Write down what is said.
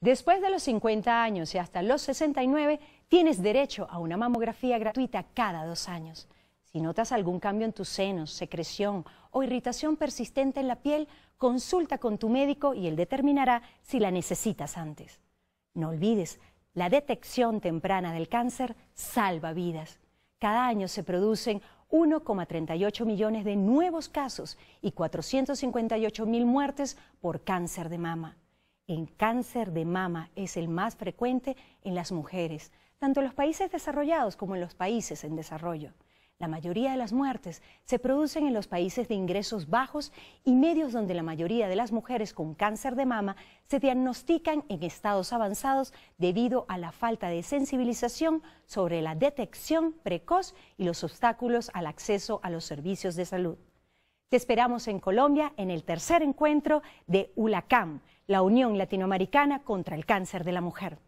Después de los 50 años y hasta los 69, tienes derecho a una mamografía gratuita cada dos años. Si notas algún cambio en tus senos, secreción o irritación persistente en la piel, consulta con tu médico y él determinará si la necesitas antes. No olvides, la detección temprana del cáncer salva vidas. Cada año se producen 1,38 millones de nuevos casos y 458 mil muertes por cáncer de mama. El cáncer de mama es el más frecuente en las mujeres, tanto en los países desarrollados como en los países en desarrollo. La mayoría de las muertes se producen en los países de ingresos bajos y medios donde la mayoría de las mujeres con cáncer de mama se diagnostican en estados avanzados debido a la falta de sensibilización sobre la detección precoz y los obstáculos al acceso a los servicios de salud. Te esperamos en Colombia en el tercer encuentro de ULACAM, la Unión Latinoamericana contra el Cáncer de la Mujer.